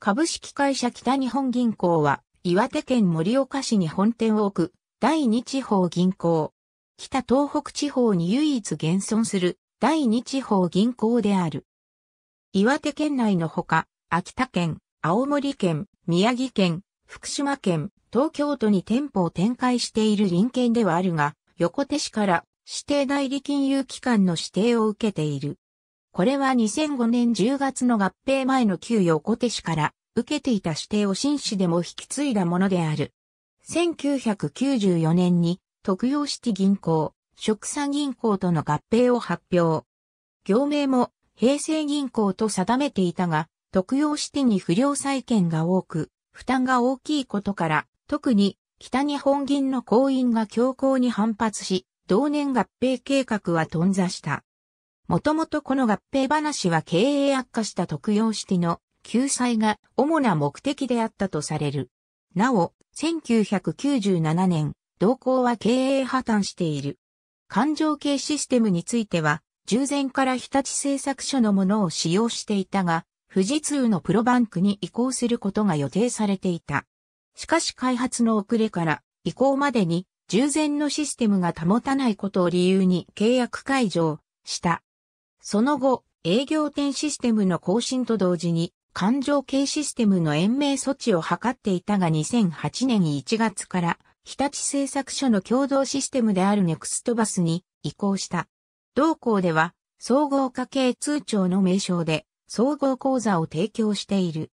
株式会社北日本銀行は、岩手県盛岡市に本店を置く、第二地方銀行。北東北地方に唯一現存する、第二地方銀行である。岩手県内のほか、秋田県、青森県、宮城県、福島県、東京都に店舗を展開している林県ではあるが、横手市から指定代理金融機関の指定を受けている。これは2005年10月の合併前の旧横手市から受けていた指定を新市でも引き継いだものである。1994年に特養シティ銀行、植産銀行との合併を発表。業名も平成銀行と定めていたが、特養シティに不良債権が多く、負担が大きいことから、特に北日本銀の行員が強硬に反発し、同年合併計画は頓挫した。もともとこの合併話は経営悪化した特養式の救済が主な目的であったとされる。なお、1997年、同行は経営破綻している。環状系システムについては、従前から日立製作所のものを使用していたが、富士通のプロバンクに移行することが予定されていた。しかし開発の遅れから移行までに従前のシステムが保たないことを理由に契約解除をした。その後、営業点システムの更新と同時に、環状系システムの延命措置を図っていたが2008年1月から、日立製作所の共同システムであるネクストバスに移行した。同校では、総合家系通帳の名称で、総合講座を提供している。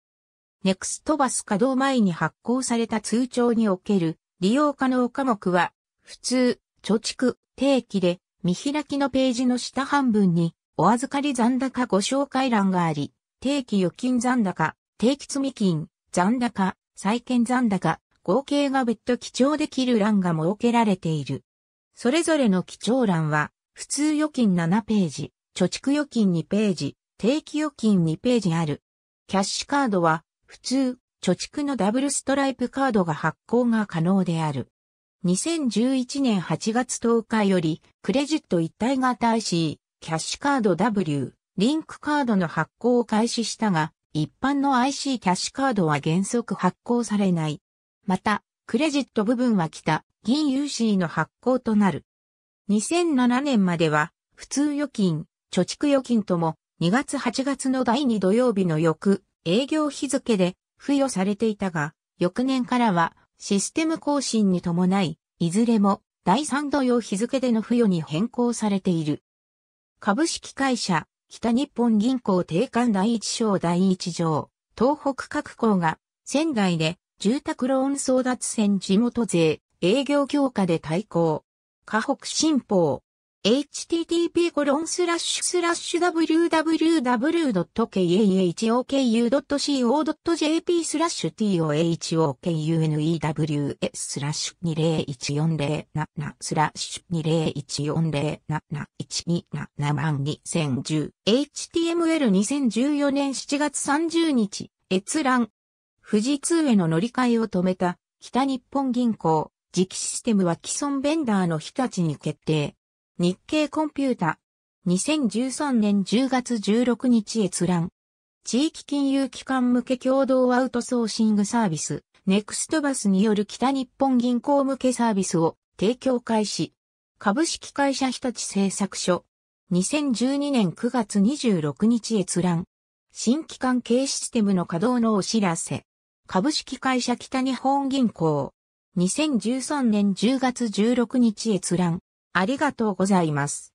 ネクストバス稼働前に発行された通帳における利用可能科目は、普通、貯蓄、定期で、見開きのページの下半分に、お預かり残高ご紹介欄があり、定期預金残高、定期積金、残高、債券残高、合計が別途記帳できる欄が設けられている。それぞれの記帳欄は、普通預金7ページ、貯蓄預金2ページ、定期預金2ページある。キャッシュカードは、普通、貯蓄のダブルストライプカードが発行が可能である。2011年8月10日より、クレジット一体型 IC、キャッシュカード W、リンクカードの発行を開始したが、一般の IC キャッシュカードは原則発行されない。また、クレジット部分は北、銀 UC の発行となる。2007年までは、普通預金、貯蓄預金とも、2月8月の第2土曜日の翌、営業日付で、付与されていたが、翌年からは、システム更新に伴い、いずれも、第3土曜日付での付与に変更されている。株式会社、北日本銀行定款第一章第一条、東北各校が、仙台で、住宅ローン争奪戦地元税、営業強化で対抗。河北新報、h t t p w w w k a h o k u c o j p スラッシュ tohokunews スラッシュ201407スラッシュ201407127010 html2014 年7月30日閲覧富士通への乗り換えを止めた北日本銀行次期システムは既存ベンダーの日立に決定日経コンピュータ。2013年10月16日閲覧。地域金融機関向け共同アウトソーシングサービス、ネクストバスによる北日本銀行向けサービスを提供開始。株式会社日立製作所。2012年9月26日閲覧。新機関系システムの稼働のお知らせ。株式会社北日本銀行。2013年10月16日閲覧。ありがとうございます。